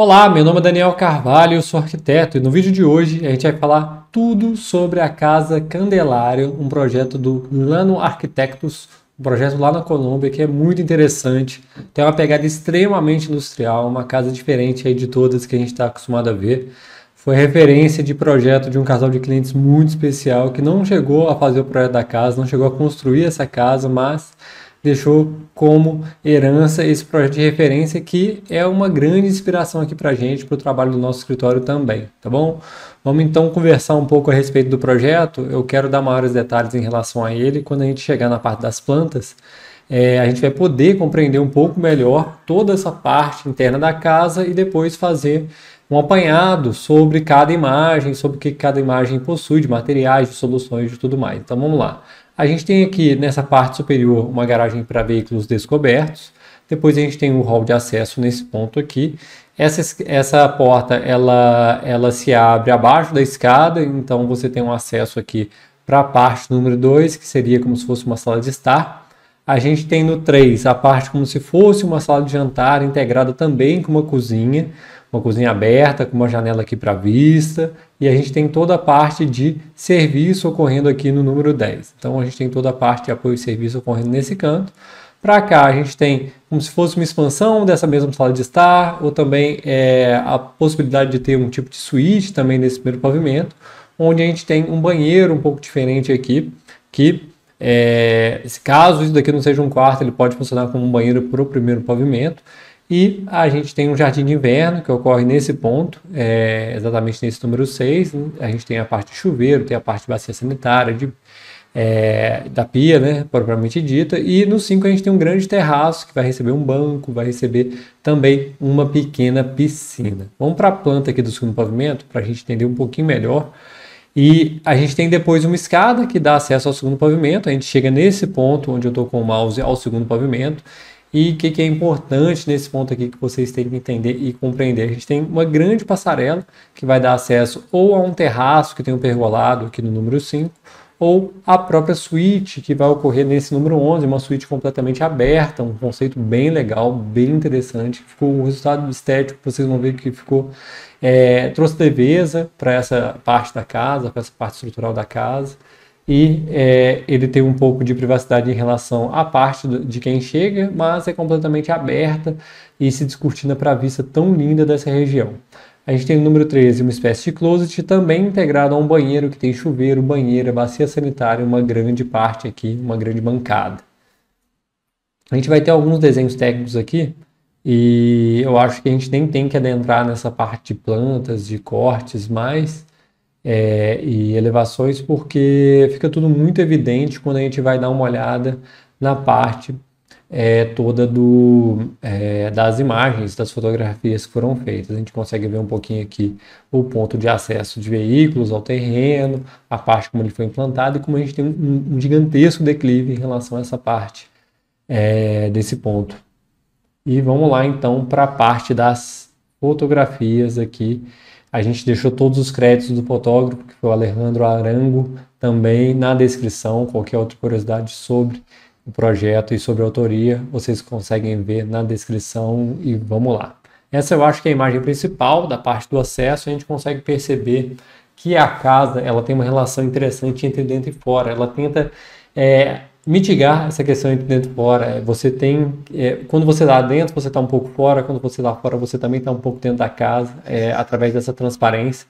Olá, meu nome é Daniel Carvalho, eu sou arquiteto e no vídeo de hoje a gente vai falar tudo sobre a Casa Candelário, um projeto do Lano Arquitectos, um projeto lá na Colômbia que é muito interessante, tem uma pegada extremamente industrial, uma casa diferente aí de todas que a gente está acostumado a ver. Foi referência de projeto de um casal de clientes muito especial que não chegou a fazer o projeto da casa, não chegou a construir essa casa, mas deixou como herança esse projeto de referência que é uma grande inspiração aqui para a gente, para o trabalho do nosso escritório também, tá bom? Vamos então conversar um pouco a respeito do projeto. Eu quero dar maiores detalhes em relação a ele quando a gente chegar na parte das plantas. É, a gente vai poder compreender um pouco melhor toda essa parte interna da casa e depois fazer um apanhado sobre cada imagem, sobre o que cada imagem possui de materiais, de soluções e tudo mais. Então vamos lá. A gente tem aqui nessa parte superior uma garagem para veículos descobertos. Depois a gente tem o um hall de acesso nesse ponto aqui. Essa, essa porta ela, ela se abre abaixo da escada, então você tem um acesso aqui para a parte número 2, que seria como se fosse uma sala de estar. A gente tem no 3 a parte como se fosse uma sala de jantar integrada também com uma cozinha, uma cozinha aberta com uma janela aqui para vista, e a gente tem toda a parte de serviço ocorrendo aqui no número 10. Então a gente tem toda a parte de apoio e serviço ocorrendo nesse canto. Para cá a gente tem como se fosse uma expansão dessa mesma sala de estar, ou também é, a possibilidade de ter um tipo de suíte também nesse primeiro pavimento, onde a gente tem um banheiro um pouco diferente aqui, que é, caso isso daqui não seja um quarto, ele pode funcionar como um banheiro para o primeiro pavimento. E a gente tem um jardim de inverno que ocorre nesse ponto, é, exatamente nesse número 6. A gente tem a parte de chuveiro, tem a parte de bacia sanitária, de, é, da pia, né, propriamente dita. E no 5 a gente tem um grande terraço que vai receber um banco, vai receber também uma pequena piscina. Vamos para a planta aqui do segundo pavimento para a gente entender um pouquinho melhor. E a gente tem depois uma escada que dá acesso ao segundo pavimento. A gente chega nesse ponto onde eu estou com o mouse ao segundo pavimento e o que, que, é importante nesse ponto aqui que vocês têm que entender e compreender? A gente tem uma grande passarela que vai dar acesso ou a um terraço que tem um pergolado aqui no número 5, ou a própria suíte que vai ocorrer nesse número 11, uma suíte completamente aberta, um conceito bem legal, bem interessante. Ficou um resultado estético, vocês vão ver que ficou é, trouxe leveza para essa parte da casa, para essa parte estrutural da casa e é, ele tem um pouco de privacidade em relação à parte de quem chega, mas é completamente aberta e se descortina para a vista tão linda dessa região. A gente tem o número 13, uma espécie de closet, também integrado a um banheiro que tem chuveiro, banheira, bacia sanitária, uma grande parte aqui, uma grande bancada. A gente vai ter alguns desenhos técnicos aqui, e eu acho que a gente nem tem que adentrar nessa parte de plantas, de cortes, mas é, e elevações, porque fica tudo muito evidente quando a gente vai dar uma olhada na parte é, toda do, é, das imagens, das fotografias que foram feitas. A gente consegue ver um pouquinho aqui o ponto de acesso de veículos ao terreno, a parte como ele foi implantado e como a gente tem um, um gigantesco declive em relação a essa parte é, desse ponto. E vamos lá então para a parte das fotografias aqui a gente deixou todos os créditos do fotógrafo, que foi o Alejandro Arango, também na descrição. Qualquer outra curiosidade sobre o projeto e sobre a autoria, vocês conseguem ver na descrição e vamos lá. Essa eu acho que é a imagem principal da parte do acesso, a gente consegue perceber que a casa ela tem uma relação interessante entre dentro e fora. Ela tenta é, mitigar essa questão entre dentro e fora. É, você tem, é, quando você está dentro, você está um pouco fora, quando você está fora, você também está um pouco dentro da casa, é, através dessa transparência.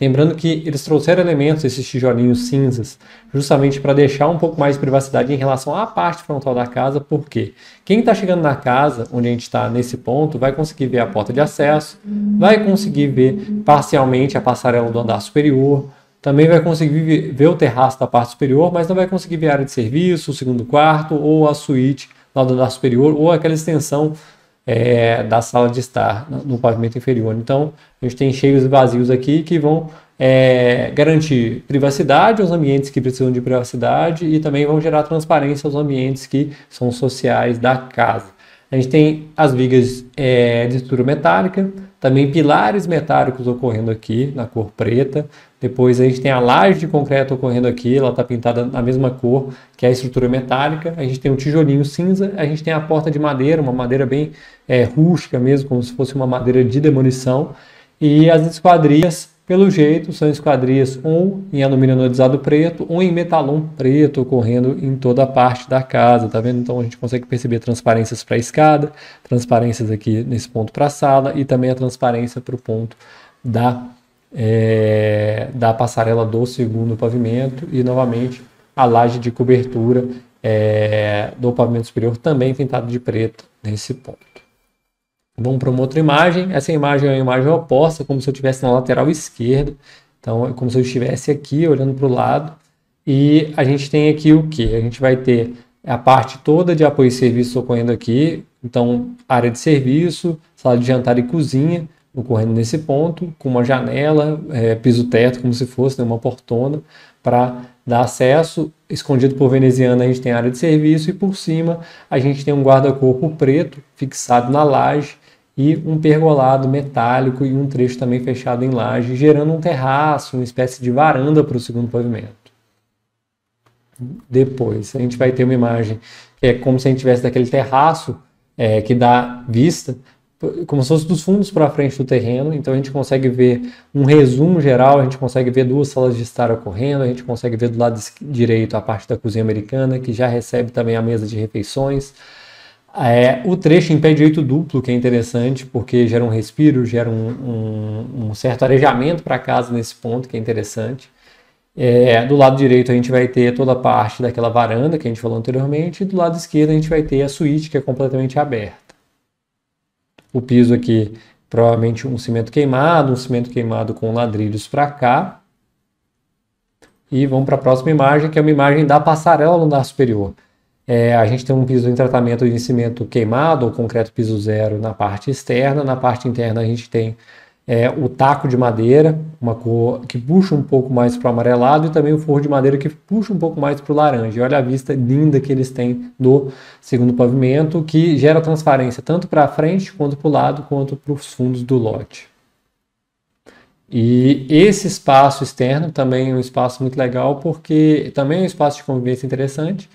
Lembrando que eles trouxeram elementos, esses tijolinhos cinzas, justamente para deixar um pouco mais de privacidade em relação à parte frontal da casa, porque quem está chegando na casa, onde a gente está nesse ponto, vai conseguir ver a porta de acesso, vai conseguir ver parcialmente a passarela do andar superior, também vai conseguir ver o terraço da parte superior, mas não vai conseguir ver a área de serviço, o segundo quarto ou a suíte lá do andar superior ou aquela extensão é, da sala de estar no pavimento inferior. Então, a gente tem cheios e vazios aqui que vão é, garantir privacidade aos ambientes que precisam de privacidade e também vão gerar transparência aos ambientes que são sociais da casa. A gente tem as vigas é, de estrutura metálica, também pilares metálicos ocorrendo aqui na cor preta. Depois a gente tem a laje de concreto ocorrendo aqui, ela está pintada na mesma cor que a estrutura metálica. A gente tem um tijolinho cinza, a gente tem a porta de madeira, uma madeira bem é, rústica mesmo, como se fosse uma madeira de demolição. E as esquadrias pelo jeito, são esquadrias um em alumínio anodizado preto, um em metalon preto ocorrendo em toda a parte da casa, tá vendo? Então a gente consegue perceber transparências para a escada, transparências aqui nesse ponto para a sala e também a transparência para o ponto da, é, da passarela do segundo pavimento e novamente a laje de cobertura é, do pavimento superior também pintado de preto nesse ponto. Vamos para uma outra imagem. Essa imagem é uma imagem oposta, como se eu estivesse na lateral esquerda. Então, é como se eu estivesse aqui olhando para o lado. E a gente tem aqui o que? A gente vai ter a parte toda de apoio e serviço ocorrendo aqui. Então, área de serviço, sala de jantar e cozinha ocorrendo nesse ponto, com uma janela, é, piso teto, como se fosse né, uma portona, para dar acesso. Escondido por veneziana, a gente tem área de serviço e por cima a gente tem um guarda-corpo preto fixado na laje e um pergolado metálico e um trecho também fechado em laje, gerando um terraço, uma espécie de varanda para o segundo pavimento. Depois, a gente vai ter uma imagem que é como se a gente tivesse daquele terraço é, que dá vista, como se fosse dos fundos para frente do terreno, então a gente consegue ver um resumo geral, a gente consegue ver duas salas de estar ocorrendo, a gente consegue ver do lado direito a parte da cozinha americana, que já recebe também a mesa de refeições, é, o trecho em pé direito duplo, que é interessante, porque gera um respiro, gera um, um, um certo arejamento para casa nesse ponto, que é interessante. É, do lado direito a gente vai ter toda a parte daquela varanda que a gente falou anteriormente, e do lado esquerdo a gente vai ter a suíte, que é completamente aberta. O piso aqui, provavelmente um cimento queimado, um cimento queimado com ladrilhos para cá. E vamos para a próxima imagem, que é uma imagem da passarela no andar superior. É, a gente tem um piso em tratamento de cimento queimado, ou concreto piso zero na parte externa. Na parte interna a gente tem é, o taco de madeira, uma cor que puxa um pouco mais para o amarelado, e também o forro de madeira que puxa um pouco mais para o laranja. E olha a vista linda que eles têm do segundo pavimento, que gera transparência tanto para a frente, quanto para o lado, quanto para os fundos do lote. E esse espaço externo também é um espaço muito legal, porque também é um espaço de convivência interessante,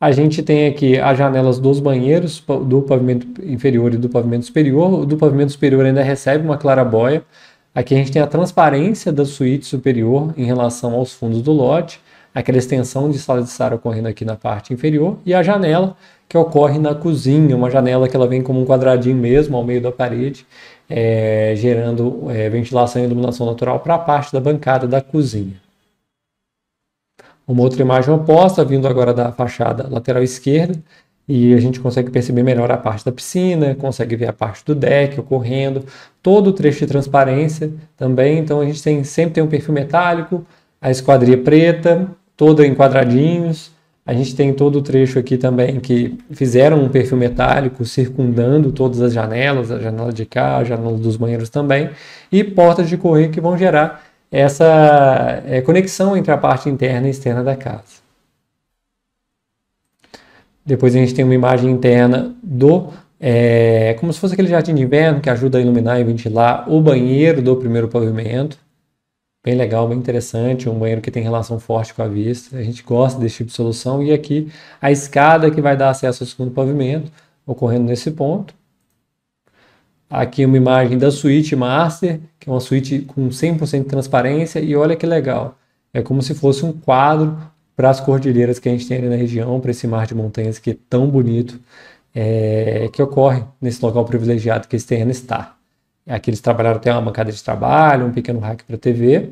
a gente tem aqui as janelas dos banheiros, do pavimento inferior e do pavimento superior. O do pavimento superior ainda recebe uma clarabóia. Aqui a gente tem a transparência da suíte superior em relação aos fundos do lote, aquela extensão de sala de estar ocorrendo aqui na parte inferior, e a janela que ocorre na cozinha, uma janela que ela vem como um quadradinho mesmo ao meio da parede, é, gerando é, ventilação e iluminação natural para a parte da bancada da cozinha. Uma outra imagem oposta, vindo agora da fachada lateral esquerda, e a gente consegue perceber melhor a parte da piscina, consegue ver a parte do deck ocorrendo, todo o trecho de transparência também. Então a gente tem, sempre tem um perfil metálico, a esquadria preta, toda em quadradinhos. A gente tem todo o trecho aqui também que fizeram um perfil metálico circundando todas as janelas, a janela de cá, a janela dos banheiros também, e portas de correr que vão gerar essa é, conexão entre a parte interna e externa da casa. Depois a gente tem uma imagem interna do. É, como se fosse aquele jardim de inverno que ajuda a iluminar e ventilar o banheiro do primeiro pavimento. Bem legal, bem interessante. Um banheiro que tem relação forte com a vista. A gente gosta desse tipo de solução. E aqui a escada que vai dar acesso ao segundo pavimento, ocorrendo nesse ponto. Aqui uma imagem da suíte master, que é uma suíte com 100% de transparência, e olha que legal, é como se fosse um quadro para as cordilheiras que a gente tem ali na região, para esse mar de montanhas que é tão bonito, é, que ocorre nesse local privilegiado que esse terreno está. Aqui eles trabalharam até uma bancada de trabalho, um pequeno rack para TV.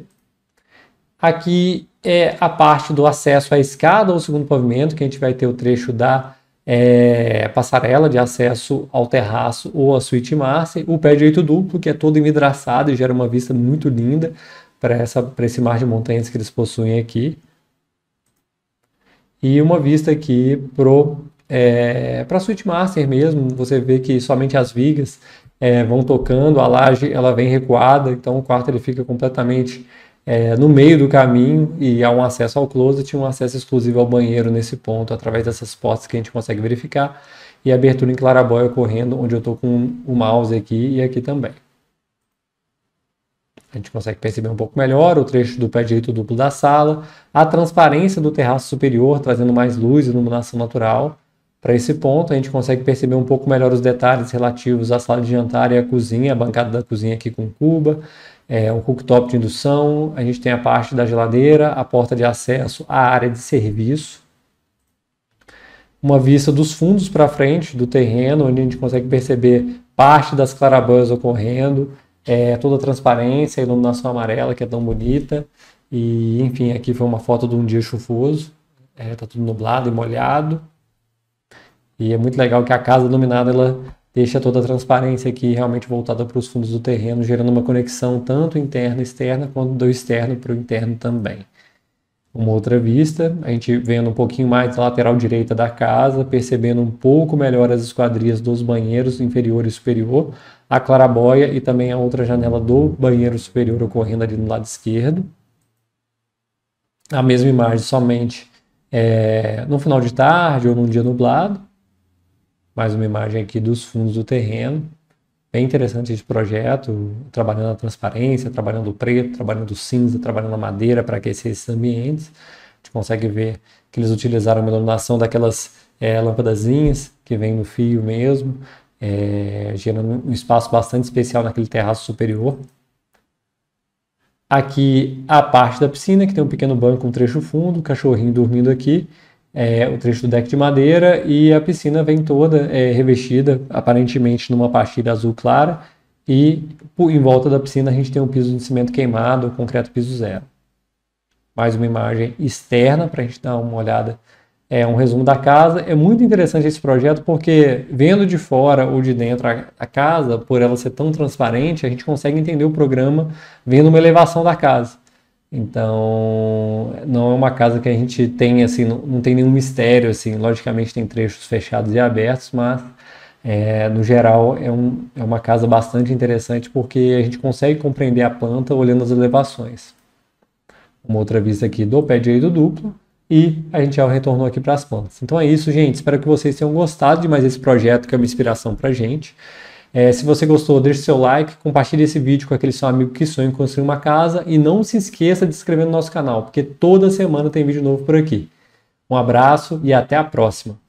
Aqui é a parte do acesso à escada ao segundo pavimento, que a gente vai ter o trecho da é, passarela de acesso ao terraço ou à suíte master, o pé direito duplo, que é todo envidraçado e gera uma vista muito linda para esse mar de montanhas que eles possuem aqui. E uma vista aqui para é, a suíte master mesmo, você vê que somente as vigas é, vão tocando, a laje ela vem recuada, então o quarto ele fica completamente é, no meio do caminho e há um acesso ao closet e um acesso exclusivo ao banheiro nesse ponto, através dessas portas que a gente consegue verificar. E abertura em clarabóia ocorrendo, onde eu estou com o mouse aqui e aqui também. A gente consegue perceber um pouco melhor o trecho do pé direito duplo da sala, a transparência do terraço superior, trazendo mais luz e iluminação natural. Para esse ponto, a gente consegue perceber um pouco melhor os detalhes relativos à sala de jantar e à cozinha, a bancada da cozinha aqui com cuba, é, um cooktop de indução, a gente tem a parte da geladeira, a porta de acesso, a área de serviço, uma vista dos fundos para frente do terreno, onde a gente consegue perceber parte das clarabãs ocorrendo, é, toda a transparência, a iluminação amarela que é tão bonita, e enfim, aqui foi uma foto de um dia chuvoso, está é, tá tudo nublado e molhado, e é muito legal que a casa iluminada ela deixa toda a transparência aqui realmente voltada para os fundos do terreno, gerando uma conexão tanto interna e externa, quanto do externo para o interno também. Uma outra vista, a gente vendo um pouquinho mais da lateral direita da casa, percebendo um pouco melhor as esquadrias dos banheiros inferior e superior, a clarabóia e também a outra janela do banheiro superior ocorrendo ali no lado esquerdo. A mesma imagem somente é, no final de tarde ou num dia nublado mais uma imagem aqui dos fundos do terreno. Bem interessante esse projeto, trabalhando a transparência, trabalhando o preto, trabalhando o cinza, trabalhando a madeira para aquecer esses ambientes. A gente consegue ver que eles utilizaram uma iluminação daquelas é, lâmpadazinhas que vem no fio mesmo, é, gerando um espaço bastante especial naquele terraço superior. Aqui a parte da piscina, que tem um pequeno banco, um trecho fundo, o cachorrinho dormindo aqui, é, o trecho do deck de madeira e a piscina vem toda é, revestida, aparentemente numa pastilha azul clara, e em volta da piscina a gente tem um piso de cimento queimado, concreto piso zero. Mais uma imagem externa para a gente dar uma olhada, é um resumo da casa. É muito interessante esse projeto porque vendo de fora ou de dentro a, a casa, por ela ser tão transparente, a gente consegue entender o programa vendo uma elevação da casa. Então, não é uma casa que a gente tem, assim, não, não tem nenhum mistério, assim. Logicamente tem trechos fechados e abertos, mas, é, no geral, é, um, é uma casa bastante interessante porque a gente consegue compreender a planta olhando as elevações. Uma outra vista aqui do pé direito duplo e a gente já retornou aqui para as plantas. Então é isso, gente. Espero que vocês tenham gostado de mais esse projeto, que é uma inspiração para a gente. É, se você gostou, deixe seu like, compartilhe esse vídeo com aquele seu amigo que sonha em construir uma casa e não se esqueça de se inscrever no nosso canal, porque toda semana tem vídeo novo por aqui. Um abraço e até a próxima!